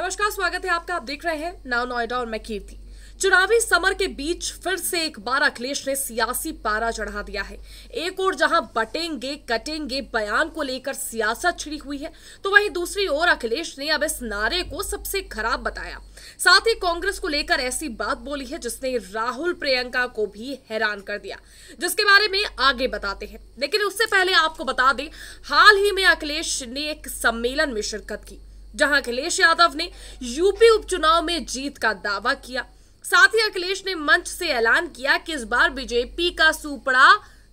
नमस्कार स्वागत है आपका आप देख रहे हैं नाव नोएडा और मैं कीर्ति चुनावी समर के बीच फिर से एक बार अखिलेश ने सियासी पारा चढ़ा दिया है एक ओर जहां बटेंगे कटेंगे बयान को लेकर सियासत छिड़ी हुई है तो वहीं दूसरी ओर अखिलेश ने अब इस नारे को सबसे खराब बताया साथ ही कांग्रेस को लेकर ऐसी बात बोली है जिसने राहुल प्रियंका को भी हैरान कर दिया जिसके बारे में आगे बताते हैं लेकिन उससे पहले आपको बता दें हाल ही में अखिलेश ने एक सम्मेलन में शिरकत की जहां अखिलेश यादव ने यूपी उपचुनाव में जीत का दावा किया साथ ही अखिलेश ने मंच से ऐलान किया कि इस बार बीजेपी का सुपड़ा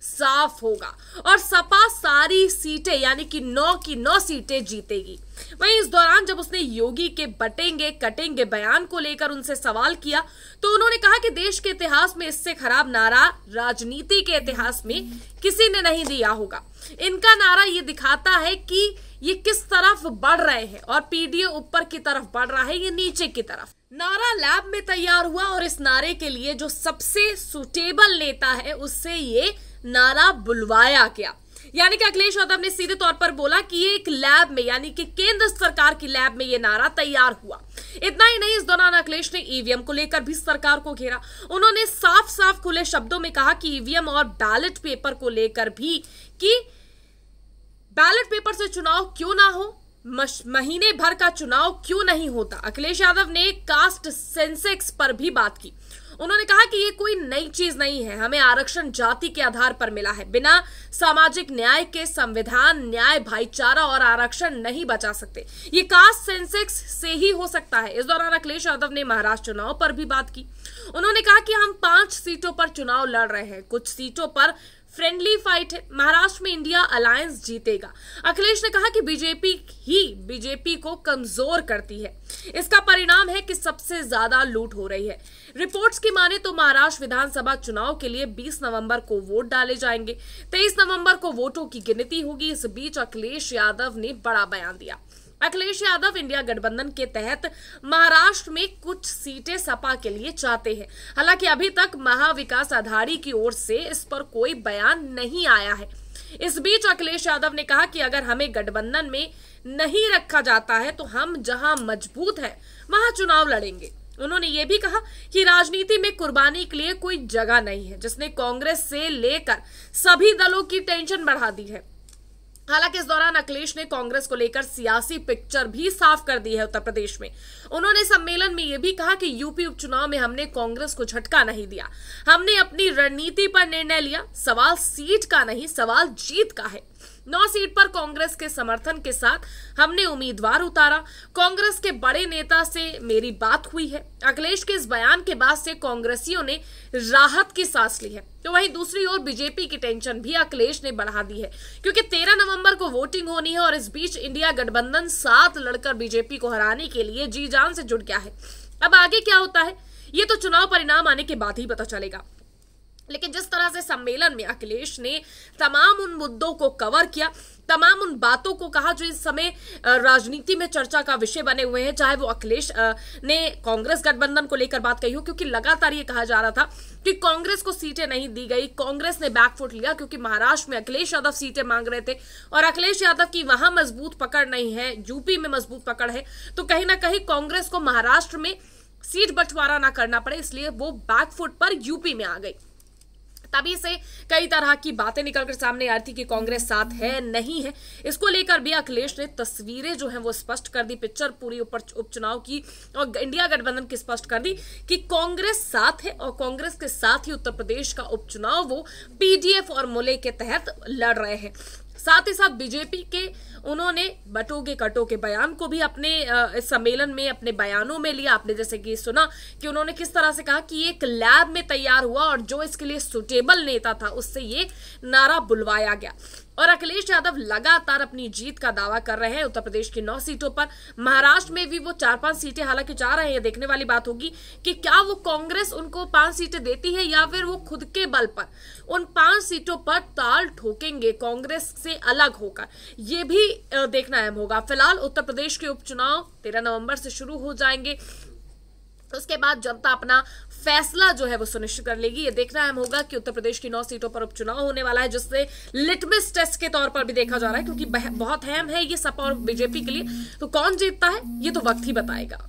साफ होगा और सपा सारी सीटें यानी कि नौ की नौ सीटें जीतेगी वहीं इस दौरान जब उसने योगी के बटेंगे कटेंगे बयान को लेकर उनसे सवाल किया तो उन्होंने कहा कि देश के इतिहास में इससे खराब नारा राजनीति के इतिहास में किसी ने नहीं दिया होगा इनका नारा ये दिखाता है कि ये किस तरफ बढ़ रहे हैं और पीडीए ऊपर की तरफ बढ़ रहा है ये नीचे की तरफ नारा लैब में तैयार हुआ और इस नारे के लिए जो सबसे सुटेबल नेता है उससे ये नारा बुलवाया गया यानी कि अखिलेश यादव ने सीधे तौर पर बोला कि ये एक लैब में यानी कि केंद्र सरकार की लैब में ये नारा तैयार हुआ इतना ही नहीं इस दौरान अखिलेश ने ईवीएम को लेकर भी सरकार को घेरा उन्होंने साफ साफ खुले शब्दों में कहा कि ईवीएम और बैलेट पेपर को लेकर भी कि बैलेट पेपर से चुनाव क्यों ना हो महीने भर का चुनाव क्यों नहीं होता अखिलेश यादव ने कास्ट सेंसेक्स पर भी बात की उन्होंने कहा कि ये कोई नई चीज नहीं है हमें आरक्षण जाति के आधार पर मिला है बिना सामाजिक न्याय के संविधान न्याय भाईचारा और आरक्षण नहीं बचा सकते ये कास्ट सेंसेक्स से ही हो सकता है इस दौरान अखिलेश यादव ने महाराष्ट्र चुनाव पर भी बात की उन्होंने कहा कि हम पांच सीटों पर चुनाव लड़ रहे हैं कुछ सीटों पर फ्रेंडली फाइट है महाराष्ट्र में इंडिया अलायंस जीतेगा अखिलेश ने कहा कि बीजेपी ही बीजेपी को कमजोर करती है इसका परिणाम है कि सबसे ज्यादा लूट हो रही है रिपोर्ट्स की माने तो महाराष्ट्र विधानसभा चुनाव के लिए 20 नवंबर को वोट डाले जाएंगे 23 नवंबर को वोटों की गिनती होगी इस बीच अखिलेश यादव ने बड़ा बयान दिया अखिलेश यादव इंडिया गठबंधन के तहत महाराष्ट्र में कुछ सीटें सपा के लिए चाहते हैं हालांकि अभी तक महाविकास आधारी की ओर से इस पर कोई बयान नहीं आया है इस बीच अखिलेश यादव ने कहा कि अगर हमें गठबंधन में नहीं रखा जाता है तो हम जहां मजबूत हैं वहां चुनाव लड़ेंगे उन्होंने ये भी कहा कि राजनीति में कुर्बानी के लिए कोई जगह नहीं है जिसने कांग्रेस से लेकर सभी दलों की टेंशन बढ़ा दी है हालांकि इस दौरान अखिलेश ने कांग्रेस को लेकर सियासी पिक्चर भी साफ कर दी है उत्तर प्रदेश में उन्होंने सम्मेलन में यह भी कहा कि यूपी उपचुनाव में हमने कांग्रेस को झटका नहीं दिया हमने अपनी रणनीति पर निर्णय लिया सवाल सीट का नहीं सवाल जीत का है नौ सीट पर कांग्रेस के समर्थन के साथ हमने उम्मीदवार उतारा कांग्रेस के बड़े नेता से मेरी बात हुई है अखिलेश के इस बयान के बाद से कांग्रेसियों ने राहत की सांस ली है तो वहीं दूसरी ओर बीजेपी की टेंशन भी अखिलेश ने बढ़ा दी है क्योंकि 13 नवंबर को वोटिंग होनी है और इस बीच इंडिया गठबंधन साथ लड़कर बीजेपी को हराने के लिए जी जान से जुट गया है अब आगे क्या होता है ये तो चुनाव परिणाम आने के बाद ही पता चलेगा लेकिन जिस तरह से सम्मेलन में अखिलेश ने तमाम उन मुद्दों को कवर किया तमाम उन बातों को कहा जो इस समय राजनीति में चर्चा का विषय बने हुए हैं चाहे वो अखिलेश ने कांग्रेस गठबंधन को लेकर बात कही हो क्योंकि लगातार ये कहा जा रहा था कि कांग्रेस को सीटें नहीं दी गई कांग्रेस ने बैकफुट लिया क्योंकि महाराष्ट्र में अखिलेश यादव सीटें मांग रहे थे और अखिलेश यादव की वहां मजबूत पकड़ नहीं है यूपी में मजबूत पकड़ है तो कहीं ना कहीं कांग्रेस को महाराष्ट्र में सीट बंटवारा ना करना पड़े इसलिए वो बैकफुट पर यूपी में आ गई तभी से कई तरह की बातें निकलकर सामने आ रही थी कि कांग्रेस साथ है नहीं है इसको लेकर भी अखिलेश ने तस्वीरें जो हैं वो स्पष्ट कर दी पिक्चर पूरी ऊपर उपचुनाव की और इंडिया गठबंधन की स्पष्ट कर दी कि कांग्रेस साथ है और कांग्रेस के साथ ही उत्तर प्रदेश का उपचुनाव वो पीडीएफ और मुले के तहत लड़ रहे हैं साथ ही साथ बीजेपी के उन्होंने बटोगे कटो के बयान को भी अपने इस सम्मेलन में अपने बयानों में लिया आपने जैसे कि सुना कि उन्होंने किस तरह से कहा कि एक लैब में तैयार हुआ और जो इसके लिए सुटेबल नेता था उससे ये नारा बुलवाया गया और अखिलेश यादव लगातार अपनी जीत का दावा कर रहे हैं उत्तर प्रदेश की नौ सीटों पर महाराष्ट्र में भी वो चार पांच सीटें हालांकि जा रहे हैं देखने वाली बात होगी कि क्या वो कांग्रेस उनको पांच सीटें देती है या फिर वो खुद के बल पर उन पांच सीटों पर ताल ठोकेंगे कांग्रेस से अलग होकर ये भी देखना अहम होगा फिलहाल उत्तर प्रदेश के उपचुनाव तेरह नवंबर से शुरू हो जाएंगे उसके बाद जनता अपना फैसला जो है वो सुनिश्चित कर लेगी ये देखना अहम होगा कि उत्तर प्रदेश की नौ सीटों पर उपचुनाव होने वाला है जिससे लिटमिस टेस्ट के तौर पर भी देखा जा रहा है क्योंकि बहुत अहम है ये सपा और बीजेपी के लिए तो कौन जीतता है ये तो वक्त ही बताएगा